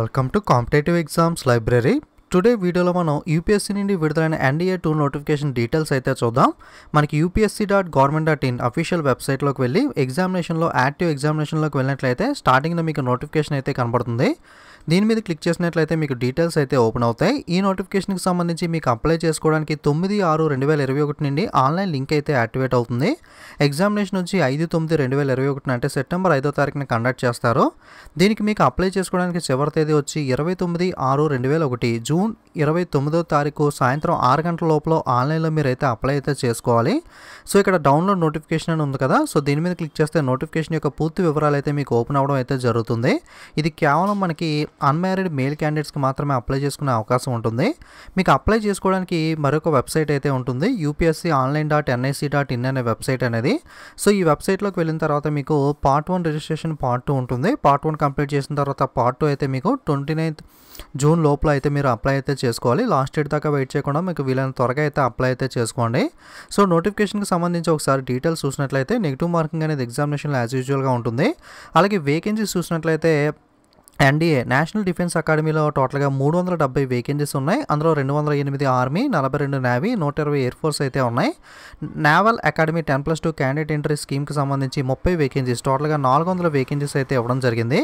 welcome to competitive exams library today వీడియోలో మనం UPSC నుండి విడుదలైన ఎన్డీఏ టూ నోటిఫికేషన్ డీటెయిల్స్ అయితే చూద్దాం మనకి UPSC dot government dot in official వెబ్సైట్లోకి వెళ్ళి ఎగ్జామినేషన్లో యాక్టివ్ ఎగ్జామినేషన్లోకి వెళ్ళినట్లయితే స్టార్టింగ్లో మీకు నోటిఫికేషన్ అయితే కనబడుతుంది దీని మీద క్లిక్ చేసినట్లయితే మీకు డీటెయిల్స్ అయితే ఓపెన్ అవుతాయి ఈ నోటిఫికేషన్కి సంబంధించి మీకు అప్లై చేసుకోవడానికి తొమ్మిది ఆరు రెండు వేల ఇరవై ఒకటి నుండి ఆన్లైన్ లింక్ అయితే యాక్టివేట్ అవుతుంది ఎగ్జామినేషన్ వచ్చి ఐదు తొమ్మిది రెండు వేల ఇరవై ఒకటిన అంటే సెప్టెంబర్ ఐదో తారీఖున కండక్ట్ చేస్తారు దీనికి మీకు అప్లై చేసుకోవడానికి చివరి తేదీ వచ్చి ఇరవై తొమ్మిది ఆరు రెండు వేల ఒకటి జూన్ ఇరవై తొమ్మిదో తారీఖు సాయంత్రం ఆరు గంటల లోపల ఆన్లైన్లో మీరు అయితే అప్లై అయితే చేసుకోవాలి సో ఇక్కడ డౌన్లోడ్ నోటిఫికేషన్ అని ఉంది కదా సో దీని మీద క్లిక్ చేస్తే నోటిఫికేషన్ యొక్క పూర్తి వివరాలు అయితే మీకు ఓపెన్ అవ్వడం అయితే జరుగుతుంది ఇది కేవలం మనకి అన్మ్యారీడ్ మేల్ క్యాండిడేట్స్కి మాత్రమే అప్లై చేసుకునే అవకాశం ఉంటుంది మీకు అప్లై చేసుకోవడానికి మరొక వెబ్సైట్ అయితే ఉంటుంది UPSC online dot NIC dot in అనే వెబ్సైట్ అనేది సో ఈ వెబ్సైట్లోకి వెళ్ళిన తర్వాత మీకు part one registration part two ఉంటుంది పార్ట్ వన్ కంప్లీట్ చేసిన తర్వాత పార్ట్ టూ అయితే మీకు ట్వంటీ నైన్త్ జూన్ లోపల అయితే మీరు అప్లై అయితే చేసుకోవాలి లాస్ట్ డేట్ దాకా వెయిట్ చేయకుండా మీకు వీలైన త్వరగా అయితే అప్లై అయితే చేసుకోండి సో నోటిఫికేషన్కి సంబంధించి ఒకసారి డీటెయిల్స్ చూసినట్లయితే నెగిటివ్ మార్కింగ్ అనేది ఎగ్జామినేషన్లో యాజ్ యూజువల్గా ఉంటుంది అలాగే వేకెన్సీస్ చూసినట్లయితే ఎన్డీఏ నేషనల్ డిఫెన్స్ అకాడమీలో టోటల్గా మూడు వందల డెబ్బై వేకెన్సీస్ ఉన్నాయి అందులో రెండు వందల ఎనిమిది ఆర్మీ నలభై రెండు నేవీ నూట ఇరవై ఎయిర్ ఫోర్స్ అయితే ఉన్నాయి naval academy ten plus two candidate entry స్కీమ్కి సంబంధించి ముప్పై వేకెన్సీస్ టోటల్గా నాలుగు వందల వేకెన్సీస్ అయితే ఇవ్వడం జరిగింది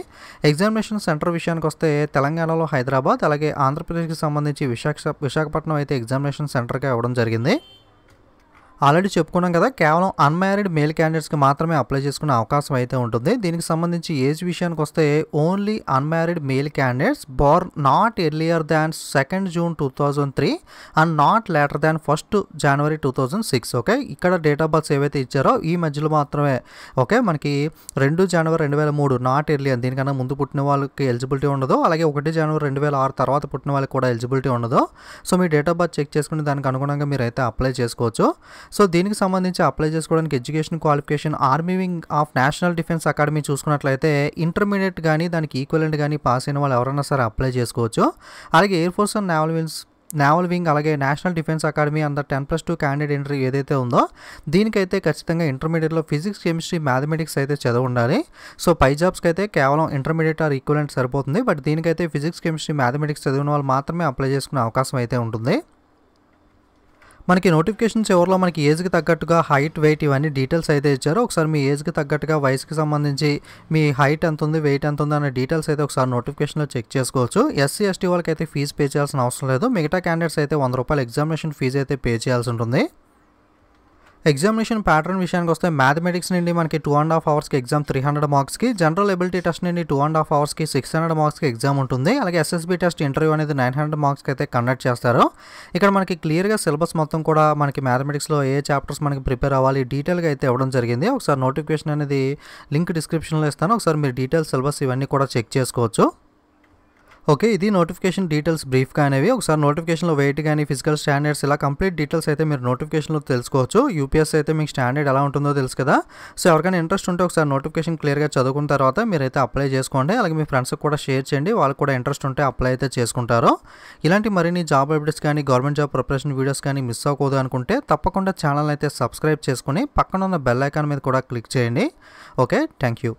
ఎగ్జామినేషన్ సెంటర్ విషయానికి వస్తే తెలంగాణలో హైదరాబాద్ అలాగే ఆంధ్రప్రదేశ్కి సంబంధించి విశాఖ విశాఖపట్నం అయితే ఎగ్జామినేషన్ సెంటర్గా ఇవ్వడం జరిగింది ఆల్రెడీ చెప్పుకున్నాం కదా కేవలం అన్మ్యారీడ్ మేల్ క్యాండిడేట్స్కి మాత్రమే అప్లై చేసుకునే అవకాశం అయితే ఉంటుంది దీనికి సంబంధించి ఏజ్ విషయానికి వస్తే only unmarried male candidates born not earlier than second June two thousand three and not later than first January two thousand six okay ఇక్కడ డేట్ ఆఫ్ బర్త్స్ ఏవైతే ఇచ్చారో ఈ మధ్యలో మాత్రమే ఓకే మనకి రెండు జనవరి రెండు వేల మూడు నాట్ ఎర్లియర్ దీనికన్నా ముందు పుట్టిన వాళ్ళకి ఎలిజిబిలిటీ ఉండదు అలాగే ఒకటి జనవరి రెండు వేల ఆరు తర్వాత పుట్టిన వాళ్ళకి కూడా ఎలిజిబిలిటీ ఉండదు సో మీ డేట్ ఆఫ్ బర్త్ చెక్ చేసుకుని దానికి అనుగుణంగా మీరు అయితే అప్లై చేసుకోవచ్చు సో దీనికి సంబంధించి అప్లై చేసుకోవడానికి education qualification army wing of national defence academy చూసుకున్నట్లయితే ఇంటర్మీడియట్ కానీ దానికి ఈక్వలెంట్ కానీ పాస్ అయిన వాళ్ళు ఎవరైనా సరే అప్లై చేసుకోవచ్చు అలాగే air force and naval wings naval wing అలాగే national defence academy under ten plus two candidate entry ఏదైతే ఉందో దీనికైతే ఖచ్చితంగా ఇంటర్మీడియట్లో ఫిజిక్స్ కెమిస్ట్రీ మ్యాథమెటిక్స్ అయితే చదువు ఉండాలి సో పై జాబ్స్కి అయితే కేవలం ఇంటర్మీడియట్ ఆర్ ఈక్వలెంట్ సరిపోతుంది బట్ దీనికైతే ఫిజిక్స్ కెమిస్ట్రీ మ్యాథమెటిక్స్ చదివిన వాళ్ళు మాత్రమే అప్లై చేసుకునే అవకాశం అయితే ఉంటుంది మనకి నోటిఫికేషన్స్ ఎవరిలో మనకి ఏజ్కి తగ్గట్టుగా హైట్ వెయిట్ ఇవన్నీ డీటెయిల్స్ అయితే ఇచ్చారో ఒకసారి మీ ఏజ్కి తగ్గట్టుగా వయసుకి సంబంధించి మీ హైట్ ఎంత ఉంది వెయిట్ ఎంత ఉంది అనే డీటెయిల్స్ అయితే ఒకసారి నోటిఫికేషన్లో చెక్ చేసుకోవచ్చు ఎస్సీ ఎస్టీ వాళ్ళకి అయితే ఫీజు పే చేయాల్సిన అవసరం లేదు మిగతా క్యాండిడేట్స్ అయితే వంద రూపాయలు ఎగ్జామినేషన్ ఫీజు అయితే పే చేయాల్సి ఉంటుంది ఎగ్జామినేషన్ ప్యాటర్న్ విషయానికి వస్తే మ్యాథమెటిక్స్ నుండి మనకి టూ అండ్ హాఫ్ అవర్స్కి ఎగ్జామ్ త్రీ హండ్రెడ్ మార్క్స్కి జనరల్ ఎబిలిటీ టెస్ట్ నుండి టూ అండ్ హాఫ్ అవర్స్కి సిక్స్ హండ్రెడ్ మార్క్స్కి ఎగ్జామ్ ఉంటుంది అలాగే ఎస్ఎస్బీ టెస్ట్ ఇంటర్వ్యూ అనేది నైన్ హండ్రెడ్ మార్క్స్కి అయితే కండక్ట్ చేస్తారు ఇక్కడ మనకి క్లియర్గా సిలబస్ మొత్తం కూడా మనకి మ్యాథమెటిక్స్లో ఏ చాప్టర్స్ మనకి ప్రిపేర్ అవ్వాలి డీటెయిల్గా అయితే ఇవ్వడం జరిగింది ఒకసారి నోటిఫికేషన్ అనేది లింక్ డిస్క్రిప్షన్లో ఇస్తాను ఒకసారి మీరు డీటెయిల్స్ సిలబస్ ఇవన్నీ కూడా చెక్ చేసుకోవచ్చు ఓకే ఇది నోటిఫికేషన్ డీటెయిల్స్ బ్రీఫ్గా అనేవి ఒకసారి నోటిఫికేషన్లో వెయిట్ కానీ ఫిజికల్ స్టాండర్డ్స్ ఇలా కంప్లీట్ డీటెయిల్స్ అయితే మీరు నోటిఫికేషన్లో తెలుసుకోవచ్చు యూపీఎస్ అయితే మీకు స్టాండర్డ్ ఎలా ఉంటుందో తెలుసు కదా సో ఎవరికైనా ఇంట్రెస్ట్ ఉంటే ఒకసారి నోటిఫికేషన్ క్లియర్గా చదువుకున్న తర్వాత మీరైతే అప్లై చేసుకోండి అలాగే మీ ఫ్రెండ్స్కి కూడా షేర్ చేయండి వాళ్ళకి కూడా ఇంట్రెస్ట్ ఉంటే అప్లై అయితే చేసుకుంటారు ఇలాంటి మరిన్ని జాబ్ అప్డేట్స్ కానీ గవర్నమెంట్ జాబ్ ప్రిపరేషన్ వీడియోస్ కానీ మిస్ అవ్వకూడదు అనుకుంటే తప్పకుండా ఛానల్ అయితే సబ్స్క్రైబ్ చేసుకుని పక్కన ఉన్న బెల్ ఐకాన్ మీద కూడా క్లిక్ చేయండి ఓకే థ్యాంక్ యూ